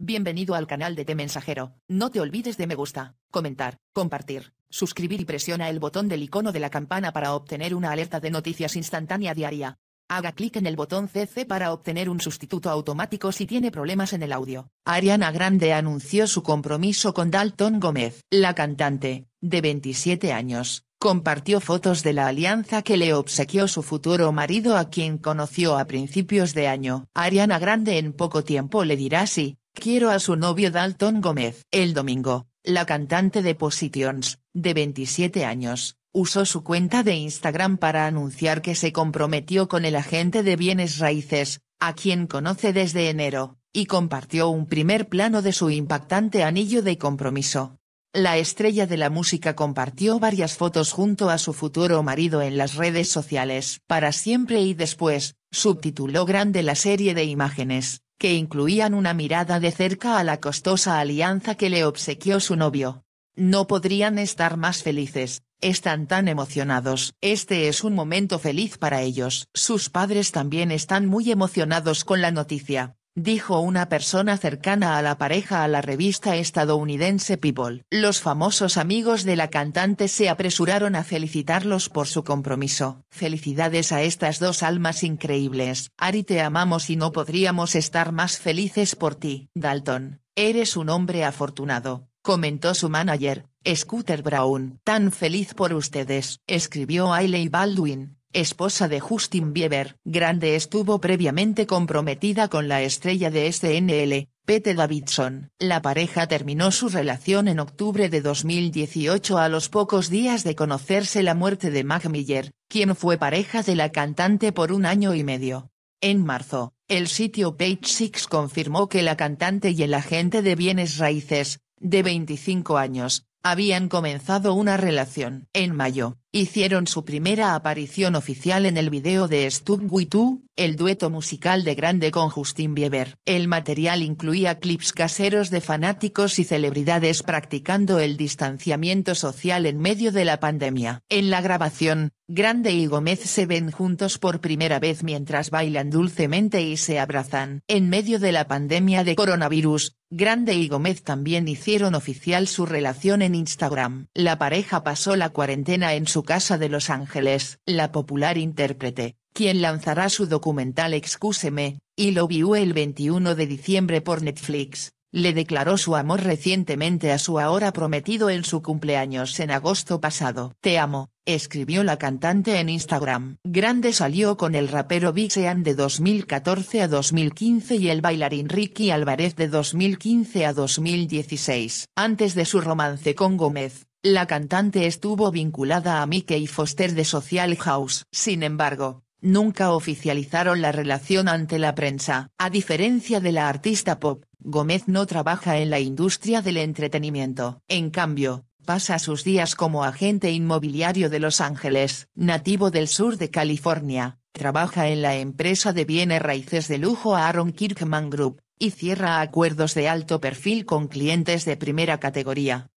Bienvenido al canal de Te Mensajero. No te olvides de me gusta, comentar, compartir, suscribir y presiona el botón del icono de la campana para obtener una alerta de noticias instantánea diaria. Haga clic en el botón CC para obtener un sustituto automático si tiene problemas en el audio. Ariana Grande anunció su compromiso con Dalton Gómez. La cantante, de 27 años, compartió fotos de la alianza que le obsequió su futuro marido a quien conoció a principios de año. Ariana Grande en poco tiempo le dirá sí, Quiero a su novio Dalton Gómez. El domingo, la cantante de Positions, de 27 años, usó su cuenta de Instagram para anunciar que se comprometió con el agente de bienes raíces, a quien conoce desde enero, y compartió un primer plano de su impactante anillo de compromiso. La estrella de la música compartió varias fotos junto a su futuro marido en las redes sociales. Para siempre y después, subtituló grande la serie de imágenes que incluían una mirada de cerca a la costosa alianza que le obsequió su novio. No podrían estar más felices, están tan emocionados. Este es un momento feliz para ellos. Sus padres también están muy emocionados con la noticia dijo una persona cercana a la pareja a la revista estadounidense People. Los famosos amigos de la cantante se apresuraron a felicitarlos por su compromiso. Felicidades a estas dos almas increíbles. Ari te amamos y no podríamos estar más felices por ti. Dalton, eres un hombre afortunado, comentó su manager, Scooter Brown. Tan feliz por ustedes, escribió Ailey Baldwin esposa de Justin Bieber. Grande estuvo previamente comprometida con la estrella de SNL, Pete Davidson. La pareja terminó su relación en octubre de 2018 a los pocos días de conocerse la muerte de Mac Miller, quien fue pareja de la cantante por un año y medio. En marzo, el sitio Page Six confirmó que la cantante y el agente de bienes raíces, de 25 años, habían comenzado una relación. En mayo, hicieron su primera aparición oficial en el video de Stupid We el dueto musical de Grande con Justin Bieber. El material incluía clips caseros de fanáticos y celebridades practicando el distanciamiento social en medio de la pandemia. En la grabación, Grande y Gómez se ven juntos por primera vez mientras bailan dulcemente y se abrazan. En medio de la pandemia de coronavirus, Grande y Gómez también hicieron oficial su relación en Instagram. La pareja pasó la cuarentena en su casa de Los Ángeles. La popular intérprete, quien lanzará su documental Excúseme, y lo vio el 21 de diciembre por Netflix, le declaró su amor recientemente a su ahora prometido en su cumpleaños en agosto pasado. Te amo, escribió la cantante en Instagram. Grande salió con el rapero Big Sean de 2014 a 2015 y el bailarín Ricky Álvarez de 2015 a 2016. Antes de su romance con Gómez, la cantante estuvo vinculada a Mickey Foster de Social House. Sin embargo, nunca oficializaron la relación ante la prensa. A diferencia de la artista pop, Gómez no trabaja en la industria del entretenimiento. En cambio, pasa sus días como agente inmobiliario de Los Ángeles, nativo del sur de California, trabaja en la empresa de bienes raíces de lujo Aaron Kirkman Group, y cierra acuerdos de alto perfil con clientes de primera categoría.